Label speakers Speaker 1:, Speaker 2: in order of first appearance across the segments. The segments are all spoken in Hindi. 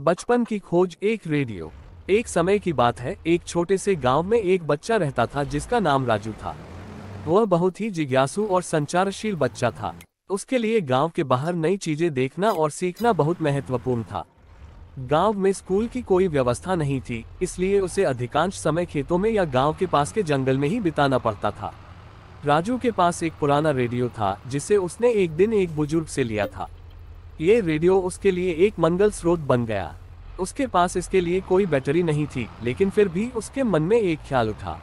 Speaker 1: बचपन की खोज एक रेडियो एक समय की बात है एक छोटे से गांव में एक बच्चा रहता था जिसका नाम राजू था वह बहुत ही जिज्ञासु और संचारशील बच्चा था उसके लिए गांव के बाहर नई चीजें देखना और सीखना बहुत महत्वपूर्ण था गांव में स्कूल की कोई व्यवस्था नहीं थी इसलिए उसे अधिकांश समय खेतों में या गांव के पास के जंगल में ही बिताना पड़ता था राजू के पास एक पुराना रेडियो था जिसे उसने एक दिन एक बुजुर्ग से लिया था ये रेडियो उसके लिए एक मंगल स्रोत बन गया उसके पास इसके लिए कोई बैटरी नहीं थी लेकिन फिर भी उसके मन में एक ख्याल उठा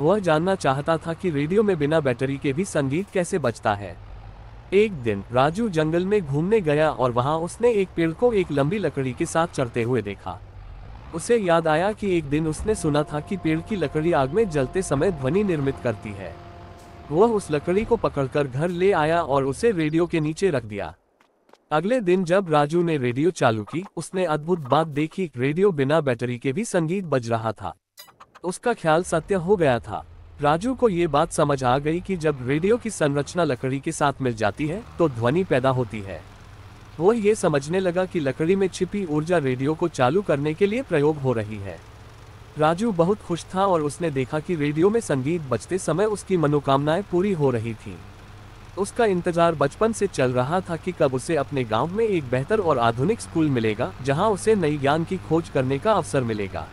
Speaker 1: वह जानना चाहता था कि रेडियो में बिना बैटरी के भी संगीत कैसे बचता है एक दिन राजू जंगल में घूमने गया और वहां उसने एक पेड़ को एक लंबी लकड़ी के साथ चढ़ते हुए देखा उसे याद आया कि एक दिन उसने सुना था कि पेड़ की लकड़ी आग में जलते समय ध्वनि निर्मित करती है वह उस लकड़ी को पकड़कर घर ले आया और उसे रेडियो के नीचे रख दिया अगले दिन जब राजू ने रेडियो चालू की उसने अद्भुत बात देखी रेडियो बिना बैटरी के भी संगीत बज रहा था उसका ख्याल सत्य हो गया था राजू को ये बात समझ आ गई कि जब रेडियो की संरचना लकड़ी के साथ मिल जाती है तो ध्वनि पैदा होती है वो ये समझने लगा कि लकड़ी में छिपी ऊर्जा रेडियो को चालू करने के लिए प्रयोग हो रही है राजू बहुत खुश था और उसने देखा कि रेडियो में संगीत बजते समय उसकी मनोकामनाएं पूरी हो रही थीं। उसका इंतजार बचपन से चल रहा था कि कब उसे अपने गांव में एक बेहतर और आधुनिक स्कूल मिलेगा जहां उसे नई ज्ञान की खोज करने का अवसर मिलेगा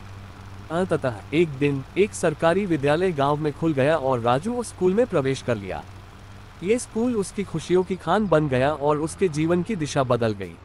Speaker 1: अंततः एक दिन एक सरकारी विद्यालय गांव में खुल गया और राजू उस स्कूल में प्रवेश कर लिया ये स्कूल उसकी खुशियों की खान बन गया और उसके जीवन की दिशा बदल गई